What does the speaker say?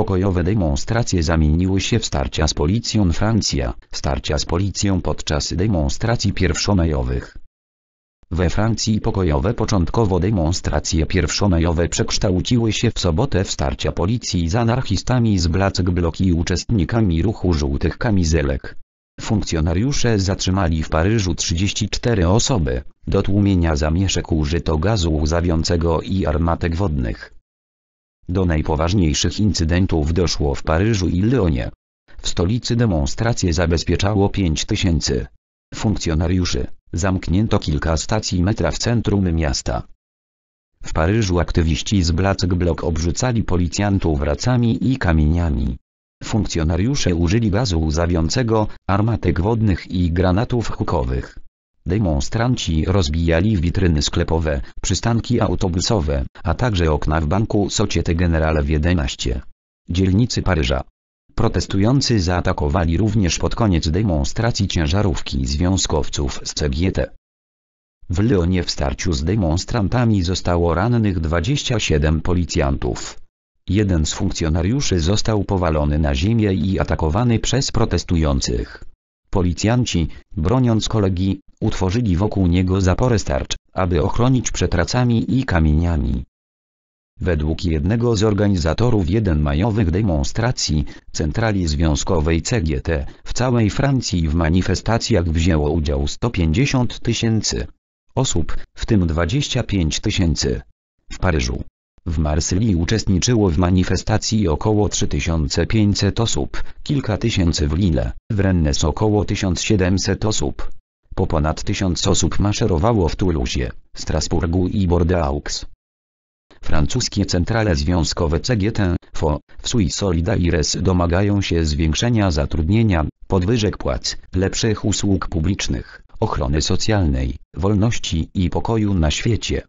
Pokojowe demonstracje zamieniły się w starcia z policją Francja, starcia z policją podczas demonstracji pierwszomajowych. We Francji pokojowe początkowo demonstracje pierwszomajowe przekształciły się w sobotę w starcia policji z anarchistami z Black Bloc i uczestnikami ruchu żółtych kamizelek. Funkcjonariusze zatrzymali w Paryżu 34 osoby, do tłumienia zamieszek użyto gazu łzawiącego i armatek wodnych. Do najpoważniejszych incydentów doszło w Paryżu i Lyonie. W stolicy demonstracje zabezpieczało 5 tysięcy funkcjonariuszy, zamknięto kilka stacji metra w centrum miasta. W Paryżu aktywiści z Black Bloc obrzucali policjantów racami i kamieniami. Funkcjonariusze użyli gazu łzawiącego, armatek wodnych i granatów hukowych. Demonstranci rozbijali witryny sklepowe, przystanki autobusowe, a także okna w banku Societe Generale w 11 dzielnicy Paryża. Protestujący zaatakowali również pod koniec demonstracji ciężarówki związkowców z CGT. W Lyonie w starciu z demonstrantami zostało rannych 27 policjantów. Jeden z funkcjonariuszy został powalony na ziemię i atakowany przez protestujących. Policjanci, broniąc kolegi, utworzyli wokół niego zaporę starcz, aby ochronić przed racami i kamieniami. Według jednego z organizatorów jeden majowych demonstracji, centrali związkowej CGT, w całej Francji w manifestacjach wzięło udział 150 tysięcy osób, w tym 25 tysięcy w Paryżu. W Marsylii uczestniczyło w manifestacji około 3500 osób, kilka tysięcy w Lille, w Rennes około 1700 osób. Po ponad tysiąc osób maszerowało w Toulouse, Strasburgu i Bordeaux. Francuskie centrale związkowe CGT, FO, w Solidaires domagają się zwiększenia zatrudnienia, podwyżek płac, lepszych usług publicznych, ochrony socjalnej, wolności i pokoju na świecie.